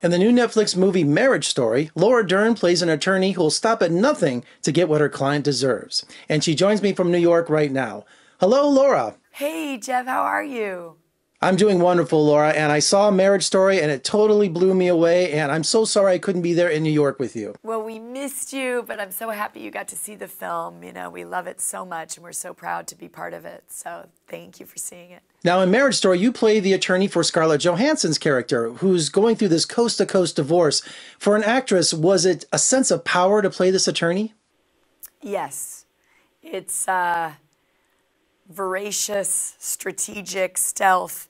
In the new Netflix movie Marriage Story, Laura Dern plays an attorney who'll stop at nothing to get what her client deserves. And she joins me from New York right now. Hello, Laura. Hey, Jeff, how are you? I'm doing wonderful, Laura. And I saw Marriage Story and it totally blew me away. And I'm so sorry I couldn't be there in New York with you. Well, we missed you, but I'm so happy you got to see the film. You know, we love it so much and we're so proud to be part of it. So thank you for seeing it. Now, in Marriage Story, you play the attorney for Scarlett Johansson's character, who's going through this coast to coast divorce. For an actress, was it a sense of power to play this attorney? Yes. It's, uh, voracious, strategic, stealth.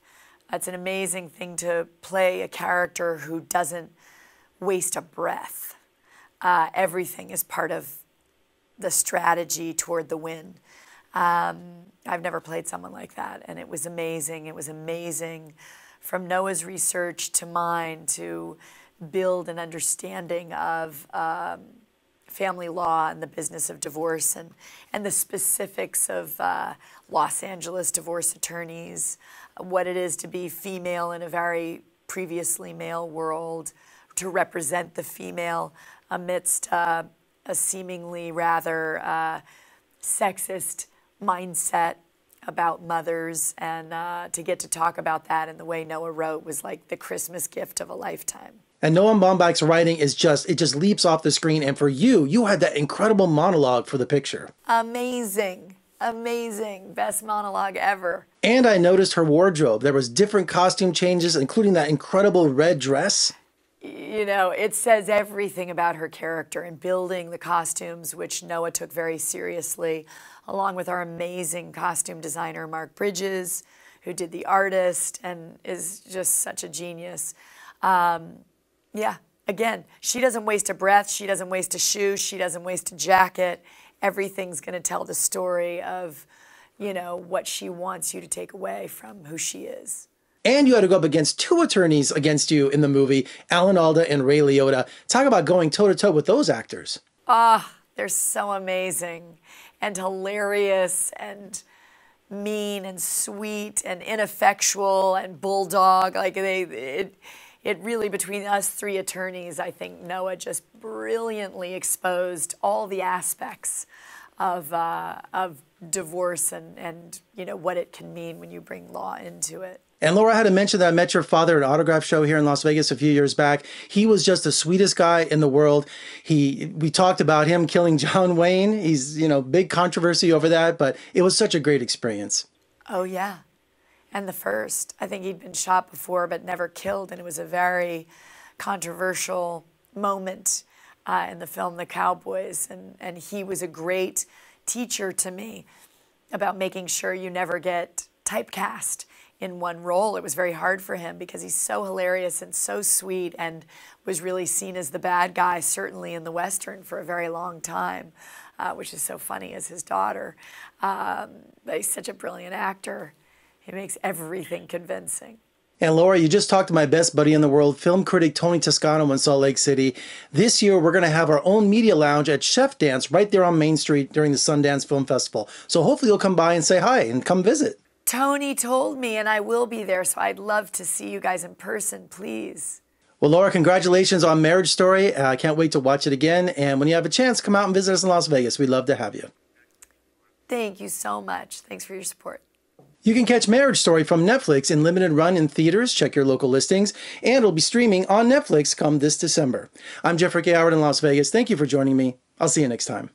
thats an amazing thing to play a character who doesn't waste a breath. Uh, everything is part of the strategy toward the win. Um, I've never played someone like that, and it was amazing. It was amazing from Noah's research to mine to build an understanding of. Um, family law and the business of divorce and, and the specifics of uh, Los Angeles divorce attorneys, what it is to be female in a very previously male world, to represent the female amidst uh, a seemingly rather uh, sexist mindset about mothers and uh, to get to talk about that and the way Noah wrote was like the Christmas gift of a lifetime. And Noam Baumbach's writing is just, it just leaps off the screen. And for you, you had that incredible monologue for the picture. Amazing. Amazing. Best monologue ever. And I noticed her wardrobe. There was different costume changes, including that incredible red dress. You know, it says everything about her character and building the costumes, which Noah took very seriously, along with our amazing costume designer, Mark Bridges, who did The Artist and is just such a genius. Um, yeah, again, she doesn't waste a breath, she doesn't waste a shoe, she doesn't waste a jacket. Everything's going to tell the story of, you know, what she wants you to take away from who she is. And you had to go up against two attorneys against you in the movie, Alan Alda and Ray Liotta. Talk about going toe to toe with those actors. Ah, oh, they're so amazing and hilarious and mean and sweet and ineffectual and bulldog. Like they, it, it really, between us three attorneys, I think Noah just brilliantly exposed all the aspects of, uh, of divorce and, and, you know, what it can mean when you bring law into it. And Laura had to mention that I met your father at an autograph show here in Las Vegas a few years back. He was just the sweetest guy in the world. He we talked about him killing John Wayne. He's, you know, big controversy over that, but it was such a great experience. Oh yeah and the first. I think he'd been shot before but never killed, and it was a very controversial moment uh, in the film The Cowboys. And, and he was a great teacher to me about making sure you never get typecast in one role. It was very hard for him because he's so hilarious and so sweet and was really seen as the bad guy, certainly in the Western, for a very long time, uh, which is so funny as his daughter. Um, he's such a brilliant actor. It makes everything convincing. And Laura, you just talked to my best buddy in the world, film critic Tony Toscano in Salt Lake City. This year, we're going to have our own media lounge at Chef Dance right there on Main Street during the Sundance Film Festival. So hopefully, you'll come by and say hi and come visit. Tony told me, and I will be there, so I'd love to see you guys in person, please. Well, Laura, congratulations on Marriage Story. Uh, I can't wait to watch it again. And when you have a chance, come out and visit us in Las Vegas. We'd love to have you. Thank you so much. Thanks for your support. You can catch Marriage Story from Netflix in limited run in theaters, check your local listings, and it'll be streaming on Netflix come this December. I'm Jeffrey K. Howard in Las Vegas. Thank you for joining me. I'll see you next time.